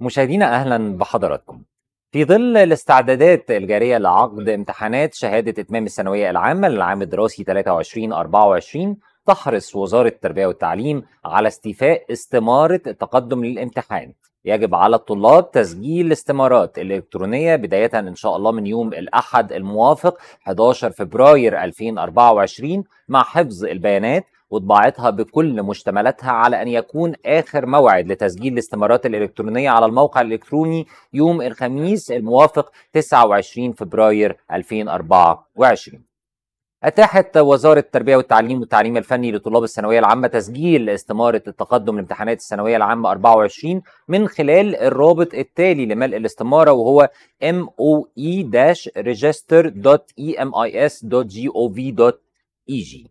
مشاهدينا اهلا بحضراتكم. في ظل الاستعدادات الجاريه لعقد امتحانات شهاده اتمام الثانويه العامه للعام الدراسي 23 24 تحرص وزاره التربيه والتعليم على استيفاء استماره التقدم للامتحان. يجب على الطلاب تسجيل الاستمارات الإلكترونية بداية إن شاء الله من يوم الأحد الموافق 11 فبراير 2024 مع حفظ البيانات وطباعتها بكل مشتملاتها على أن يكون آخر موعد لتسجيل الاستمارات الإلكترونية على الموقع الإلكتروني يوم الخميس الموافق 29 فبراير 2024 أتاحت وزارة التربية والتعليم والتعليم الفني لطلاب الثانوية العامة تسجيل استمارة التقدم لامتحانات الثانوية العامة 24 من خلال الرابط التالي لملء الاستمارة وهو moe-register.emis.gov.eg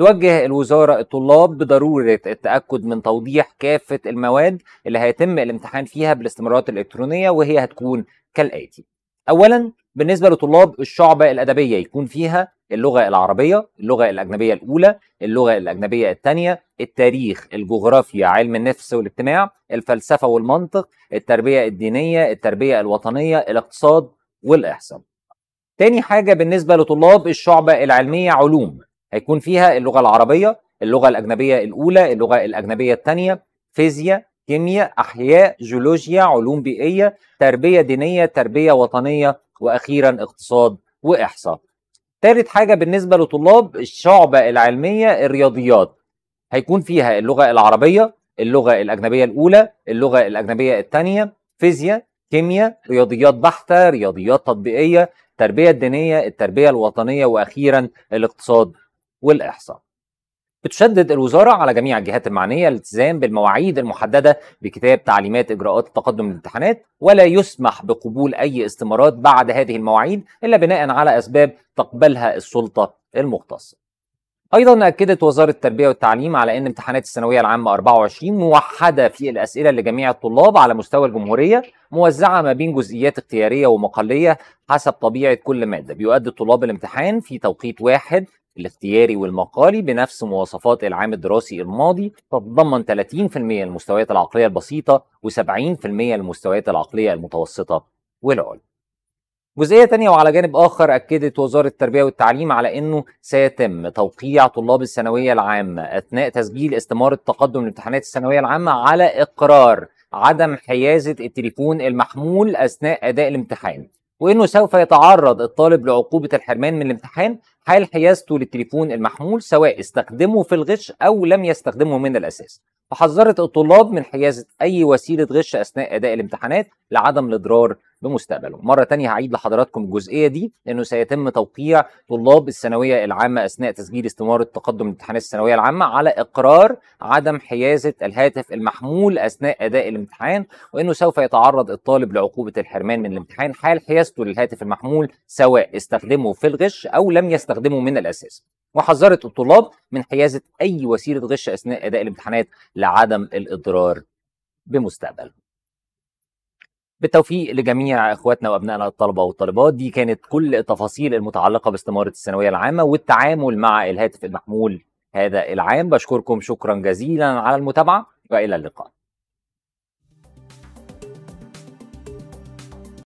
توجه الوزاره الطلاب بضروره التاكد من توضيح كافه المواد اللي هيتم الامتحان فيها بالاستمارات الالكترونيه وهي هتكون كالاتي اولا بالنسبه لطلاب الشعبه الادبيه يكون فيها اللغه العربيه اللغه الاجنبيه الاولى اللغه الاجنبيه الثانيه التاريخ الجغرافيا علم النفس والاجتماع الفلسفه والمنطق التربيه الدينيه التربيه الوطنيه الاقتصاد والاحصاء تاني حاجه بالنسبه لطلاب الشعبه العلميه علوم هيكون فيها اللغه العربيه اللغه الاجنبيه الاولى اللغه الاجنبيه الثانيه فيزياء كيمياء احياء جيولوجيا علوم بيئيه تربيه دينيه تربيه وطنيه واخيرا اقتصاد واحصاء ثالث حاجه بالنسبه لطلاب الشعبه العلميه الرياضيات هيكون فيها اللغه العربيه اللغه الاجنبيه الاولى اللغه الاجنبيه الثانيه فيزياء كيمياء رياضيات بحته رياضيات تطبيقيه التربيه الدينيه التربيه الوطنيه واخيرا الاقتصاد والإحصاء بتشدد الوزارة على جميع الجهات المعنية الالتزام بالمواعيد المحددة بكتاب تعليمات إجراءات التقدم للامتحانات ولا يسمح بقبول أي استمارات بعد هذه المواعيد إلا بناء على أسباب تقبلها السلطة المختصة ايضا اكدت وزاره التربيه والتعليم على ان امتحانات الثانويه العامه 24 موحده في الاسئله لجميع الطلاب على مستوى الجمهوريه موزعه ما بين جزئيات اختياريه ومقلية حسب طبيعه كل ماده بيؤدي طلاب الامتحان في توقيت واحد الاختياري والمقالي بنفس مواصفات العام الدراسي الماضي تتضمن 30% المستويات العقلية البسيطة و70% المستويات العقلية المتوسطة والعليا. جزئية تانية وعلى جانب آخر أكدت وزارة التربية والتعليم على أنه سيتم توقيع طلاب الثانوية العامة أثناء تسجيل استمارة تقدم لامتحانات الثانوية العامة على إقرار عدم حيازة التليفون المحمول أثناء أداء الامتحان وانه سوف يتعرض الطالب لعقوبه الحرمان من الامتحان حال حيازته للتليفون المحمول سواء استخدمه في الغش او لم يستخدمه من الاساس وحذرت الطلاب من حيازه اي وسيله غش اثناء اداء الامتحانات لعدم الاضرار بمستقبله مرة تانية هعيد لحضراتكم الجزئية دي لأنه سيتم توقيع طلاب الثانوية العامة أثناء تسجيل استمارة تقدم امتحانات الثانوية العامة على إقرار عدم حيازة الهاتف المحمول أثناء أداء الامتحان وأنه سوف يتعرض الطالب لعقوبة الحرمان من الامتحان حال حيازته للهاتف المحمول سواء استخدمه في الغش أو لم يستخدمه من الأساس وحذرت الطلاب من حيازة أي وسيلة غش أثناء أداء الامتحانات لعدم الإضرار بمستقبله بالتوفيق لجميع اخواتنا وابنائنا الطلبه والطالبات دي كانت كل التفاصيل المتعلقه باستماره الثانويه العامه والتعامل مع الهاتف المحمول هذا العام بشكركم شكرا جزيلا على المتابعه والى اللقاء